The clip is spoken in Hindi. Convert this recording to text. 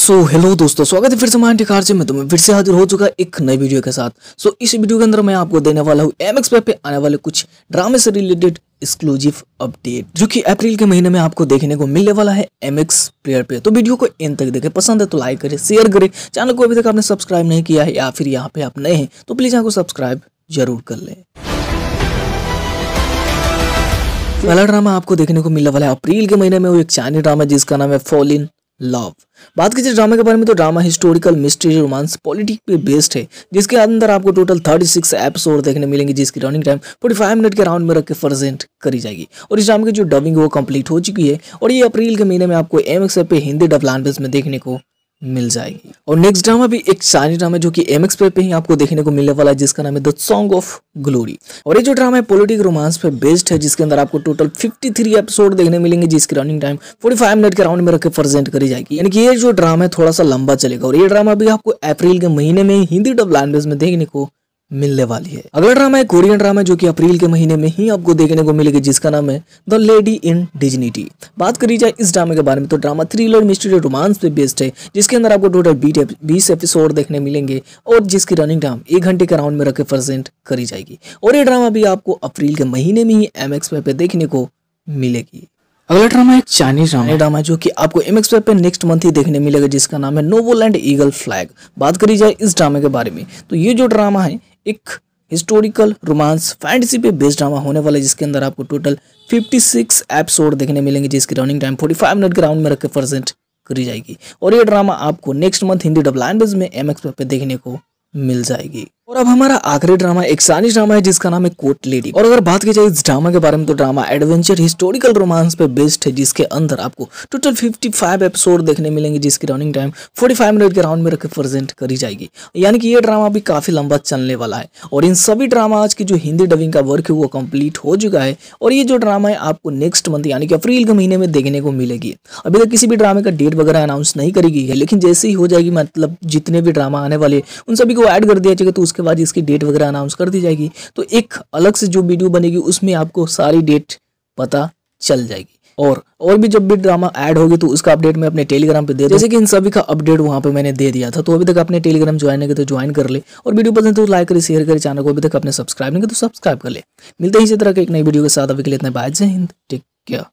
सो so, हेलो दोस्तों स्वागत है फिर से माइंड कार से मैं तुम्हें फिर से हाजिर हो चुका एक नई वीडियो के साथ सो so, इस वीडियो के अंदर मैं आपको देने वाला हूँ एम एक्सपे पे आने वाले कुछ ड्रामे से रिलेटेड एक्सक्लूसिव अपडेट जो कि अप्रैल के महीने में आपको देखने को मिलने वाला है एम एक्स प्लेयर पे तो वीडियो को एंड तक देखें पसंद है तो लाइक करें शेयर करें चैनल को अभी तक आपने सब्सक्राइब नहीं किया है या फिर यहाँ पे आप नए हैं तो प्लीज़ यहाँ को सब्सक्राइब जरूर कर लें पहला ड्रामा आपको देखने को मिलने वाला है अप्रैल के महीने में वो एक चाइनी ड्रामा जिसका नाम है फॉल इन लव बात कीजिए ड्रामा के बारे में तो drama historical mystery romance politic पे बेस्ड है जिसके अंदर आपको टोटल 36 एपिसोड देखने मिलेंगे जिसकी रनिंग टाइम 45 मिनट के राउंड में रख के प्रेजेंट करी जाएगी और इस ड्रामा की जो डबिंग वो कंप्लीट हो चुकी है और ये अप्रैल के महीने में आपको एम पे हिंदी डब लैंग्वेज में देखने को मिल जाएगी और नेक्स्ट ड्रामा भी एक चाइनीज ड्रामा जो कि एम एक्स पे ही आपको देखने को मिलने वाला है जिसका नाम है द सॉन्ग ऑफ ग्लोरी और ये जो ड्रामा है पॉलिटिक रोमांस पे बेस्ड है जिसके अंदर आपको टोटल 53 एपिसोड देखने मिलेंगे जिसकी रनिंग टाइम 45 मिनट के राउंड में रखकर प्रेजेंट करी जाएगी यानी कि ये जो ड्रामा है थोड़ा सा लंबा चलेगा और ये ड्रामा भी आपको अप्रैल के महीने में हिंदी डब लैंग्वेज में देखने को मिलने वाली है अगला ड्रामा है कोरियन ड्रामा जो कि अप्रैल के महीने में ही आपको देखने को मिलेगी जिसका नाम है द लेडी इन डिजनिटी बात करी जाए इस ड्रामे के बारे में तो ड्रामा थ्रिलर मिस्ट्री रोमांस पे बेस्ड है जिसके अंदर आपको टोटल बीस एपिसोड देखने मिलेंगे और जिसकी रनिंग टाइम एक घंटे के राउंड में रखे प्रेजेंट करी जाएगी और ये ड्रामा भी आपको अप्रैल के महीने में ही एम एक्स पे देखने को मिलेगी अगला ड्रामा एक चाइनीज ड्रामा ड्रामा जो कि आपको एम एक्सपे पे नेक्स्ट मंथ ही देखने मिलेगा जिसका नाम है नोवोलैंड एंड ईगल फ्लैग बात करी जाए इस ड्रामे के बारे में तो ये जो ड्रामा है एक हिस्टोरिकल रोमांस फैंटेसी पे बेस्ड ड्रामा होने वाला है जिसके अंदर आपको टोटल 56 एपिसोड देखने मिलेंगे जिसकी रनिंग टाइम 45 मिनट के राउंड में रखकर प्रेजेंट करी जाएगी और ये ड्रामा आपको next month Hindi dubbed language में एम एक्स पर देखने को मिल जाएगी और अब हमारा आखिरी ड्रामा एक सानी ड्रामा है जिसका नाम है कोर्ट लेडी और अगर बात की जाए इस ड्रामा के बारे में तो ड्रामा एडवेंचर हिस्टोरिकल रोमांस पे बेस्ड है जिसके अंदर आपको टोटल 55 एपिसोड देखने मिलेंगे जिसकी रनिंग टाइम 45 मिनट के राउंड में रखकर प्रेजेंट करी जाएगी यानी कि ये ड्रामा भी काफी लंबा चलने वाला है और इन सभी ड्रामा की जो हिंदी डबिंग का वर्क है वो कम्प्लीट हो चुका है और ये जो ड्रामा है आपको नेक्स्ट मंथ यानी कि अप्रैल के महीने में देखने को मिलेगी अभी तक किसी भी ड्रामे का डेट वगैरह अनाउंस नहीं करी गई है लेकिन जैसे ही हो जाएगी मतलब जितने भी ड्रामा आने वाले उन सभी को एड कर दिया जाएगा तो उसके उसके बाद इसकी डेट वगैरह अनाउंस कर दी जाएगी तो एक अलग से जो वीडियो बनेगी उसमें आपको सारी डेट पता चल जाएगी और और भी जब भी ड्रामा ऐड होगी तो उसका अपडेट मैं अपने टेलीग्राम पे दे दूँ जैसे कि इन सभी का अपडेट वहाँ पे मैंने दे दिया था तो अभी तक अपने टेलीग्राम ज्वाइन नहीं तो ज्वाइन कर ले और वीडियो पसंद तो लाइक करें शेयर करें चैनल को अभी तक अपने सब्सक्राइब नहीं तो सब्सक्राइब कर ले मिलते ही इसी तरह के एक नई वीडियो के साथ अभी के लिए इतने बाय जय हिंद टेक केयर